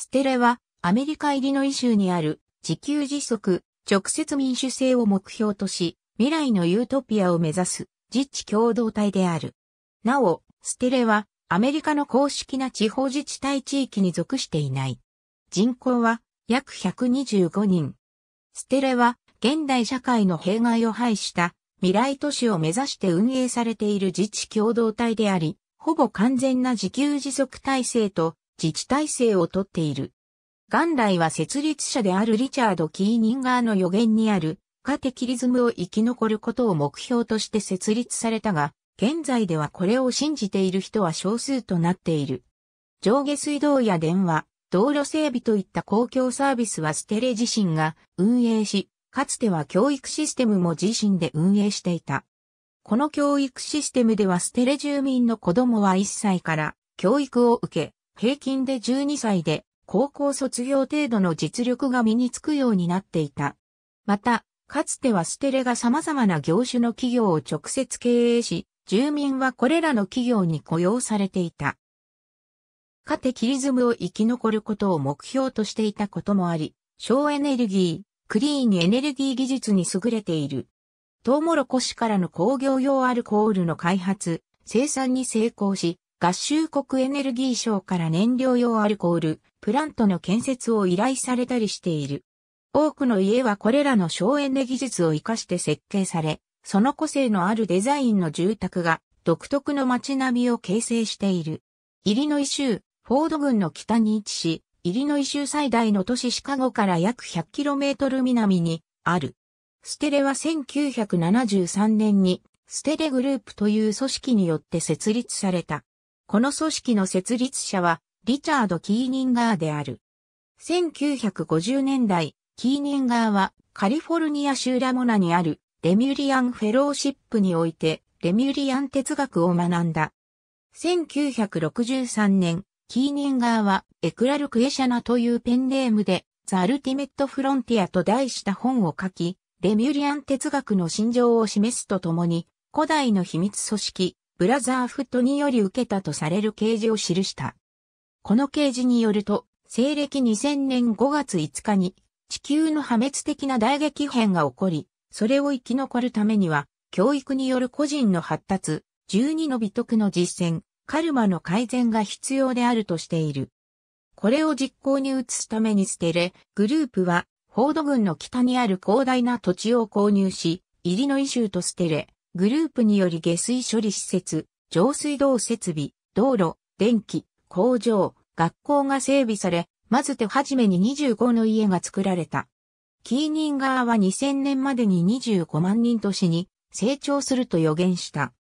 ステレはアメリカ入りの異州にある自給自足、直接民主制を目標とし、未来のユートピアを目指す自治共同体である。なお、ステレはアメリカの公式な地方自治体地域に属していない。人口は約125人。ステレは現代社会の弊害を排した未来都市を目指して運営されている自治共同体であり、ほぼ完全な自給自足体制と自治体制をとっている。元来は設立者であるリチャード・キーニンガーの予言にある、カテキリズムを生き残ることを目標として設立されたが、現在ではこれを信じている人は少数となっている。上下水道や電話、道路整備といった公共サービスはステレ自身が運営し、かつては教育システムも自身で運営していた。この教育システムではステレ住民の子供は1歳から教育を受け、平均で12歳で高校卒業程度の実力が身につくようになっていた。また、かつてはステレが様々な業種の企業を直接経営し、住民はこれらの企業に雇用されていた。かてキリズムを生き残ることを目標としていたこともあり、省エネルギー、クリーンエネルギー技術に優れている。トウモロコシからの工業用アルコールの開発、生産に成功し、合衆国エネルギー省から燃料用アルコール、プラントの建設を依頼されたりしている。多くの家はこれらの省エネ技術を活かして設計され、その個性のあるデザインの住宅が独特の街並みを形成している。イリノイ州、フォード郡の北に位置し、イリノイ州最大の都市シカゴから約 100km 南にある。ステレは1973年にステレグループという組織によって設立された。この組織の設立者は、リチャード・キーニンガーである。1950年代、キーニンガーは、カリフォルニア州ラモナにある、レミュリアンフェローシップにおいて、レミュリアン哲学を学んだ。1963年、キーニンガーは、エクラル・クエシャナというペンネームで、ザ・アルティメット・フロンティアと題した本を書き、レミュリアン哲学の心情を示すとともに、古代の秘密組織、ブラザーフットにより受けたとされる掲示を記した。この掲示によると、西暦2000年5月5日に地球の破滅的な大激変が起こり、それを生き残るためには、教育による個人の発達、12の美徳の実践、カルマの改善が必要であるとしている。これを実行に移すためにステレ、グループは、フォードの北にある広大な土地を購入し、イリノイ州とステレ、グループにより下水処理施設、上水道設備、道路、電気、工場、学校が整備され、まず手始めに25の家が作られた。キーニン側は2000年までに25万人都市に成長すると予言した。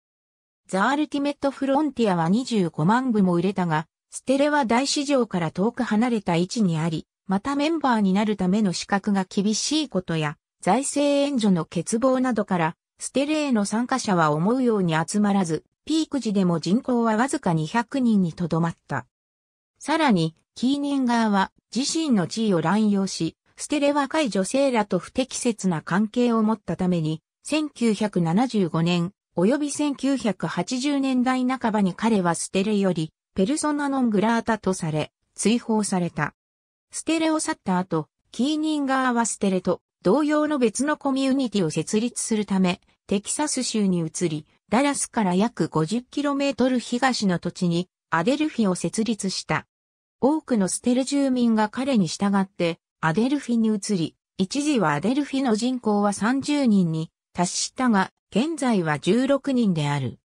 ザ・アルティメット・フロンティアは25万部も売れたが、ステレは大市場から遠く離れた位置にあり、またメンバーになるための資格が厳しいことや、財政援助の欠乏などから、ステレーの参加者は思うように集まらず、ピーク時でも人口はわずか200人にとどまった。さらに、キーニン側は自身の地位を乱用し、ステレ若い女性らと不適切な関係を持ったために、1975年、及び1980年代半ばに彼はステレより、ペルソナノングラータとされ、追放された。ステレを去った後、キーニン側はステレと同様の別のコミュニティを設立するため、テキサス州に移り、ダラスから約 50km 東の土地にアデルフィを設立した。多くのステル住民が彼に従ってアデルフィに移り、一時はアデルフィの人口は30人に達したが、現在は16人である。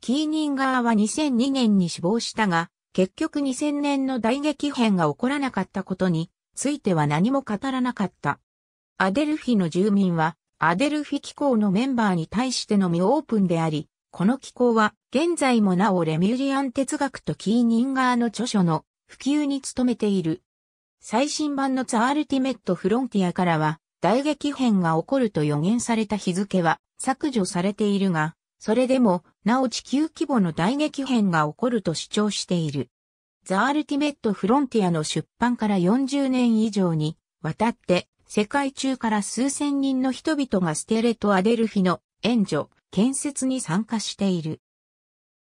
キーニン側は2002年に死亡したが、結局2000年の大激変が起こらなかったことについては何も語らなかった。アデルフィの住民は、アデルフィ機構のメンバーに対してのみオープンであり、この機構は、現在もなおレミュリアン哲学とキーニンガーの著書の普及に努めている。最新版のザ・アルティメット・フロンティアからは、大激変が起こると予言された日付は削除されているが、それでも、なお地球規模の大激変が起こると主張している。ザ・アルティメット・フロンティアの出版から40年以上にわたって世界中から数千人の人々がステレとアデルフィの援助、建設に参加している。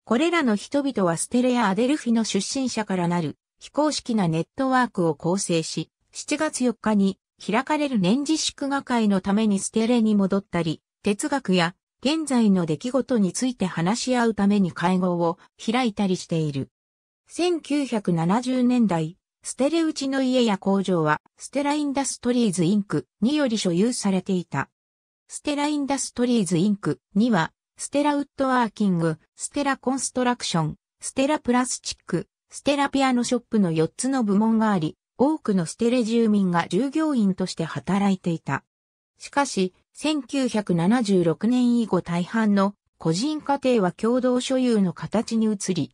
これらの人々はステレやアデルフィの出身者からなる非公式なネットワークを構成し、7月4日に開かれる年次祝賀会のためにステレに戻ったり、哲学や現在の出来事について話し合うために会合を開いたりしている。1970年代、ステレウチの家や工場は、ステラインダストリーズインクにより所有されていた。ステラインダストリーズインクには、ステラウッドワーキング、ステラコンストラクション、ステラプラスチック、ステラピアノショップの4つの部門があり、多くのステレ住民が従業員として働いていた。しかし、1976年以後大半の個人家庭は共同所有の形に移り、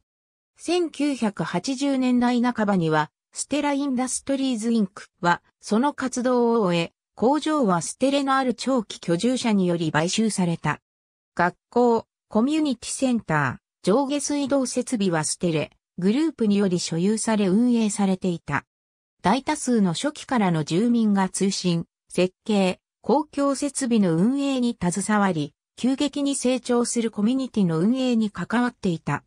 1980年代半ばにはステラインダストリーズインクは、その活動を終え、工場はステレのある長期居住者により買収された。学校、コミュニティセンター、上下水道設備はステレ、グループにより所有され運営されていた。大多数の初期からの住民が通信、設計、公共設備の運営に携わり、急激に成長するコミュニティの運営に関わっていた。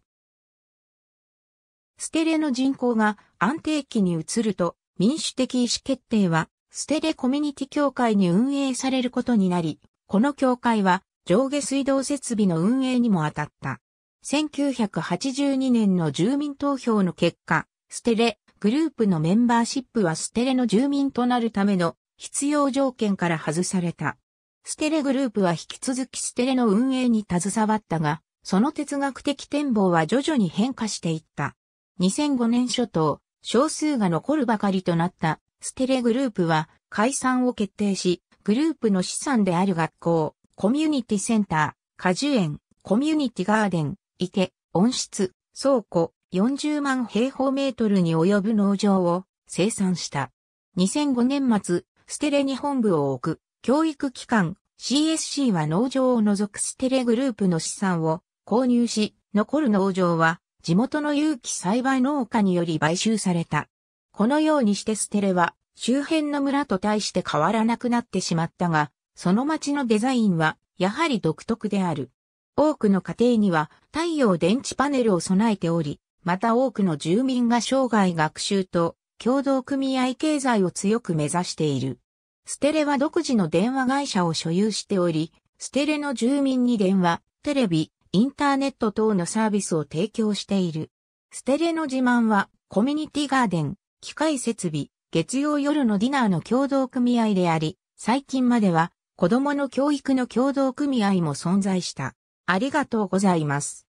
ステレの人口が安定期に移ると民主的意思決定はステレコミュニティ協会に運営されることになり、この協会は上下水道設備の運営にも当たった。1982年の住民投票の結果、ステレグループのメンバーシップはステレの住民となるための必要条件から外された。ステレグループは引き続きステレの運営に携わったが、その哲学的展望は徐々に変化していった。2005年初頭、少数が残るばかりとなったステレグループは解散を決定し、グループの資産である学校、コミュニティセンター、果樹園、コミュニティガーデン、池、温室、倉庫、40万平方メートルに及ぶ農場を生産した。2005年末、ステレに本部を置く教育機関 CSC は農場を除くステレグループの資産を購入し、残る農場は地元の有機栽培農家により買収された。このようにしてステレは周辺の村と対して変わらなくなってしまったが、その町のデザインはやはり独特である。多くの家庭には太陽電池パネルを備えており、また多くの住民が生涯学習と共同組合経済を強く目指している。ステレは独自の電話会社を所有しており、ステレの住民に電話、テレビ、インターネット等のサービスを提供している。ステレの自慢は、コミュニティガーデン、機械設備、月曜夜のディナーの共同組合であり、最近までは、子供の教育の共同組合も存在した。ありがとうございます。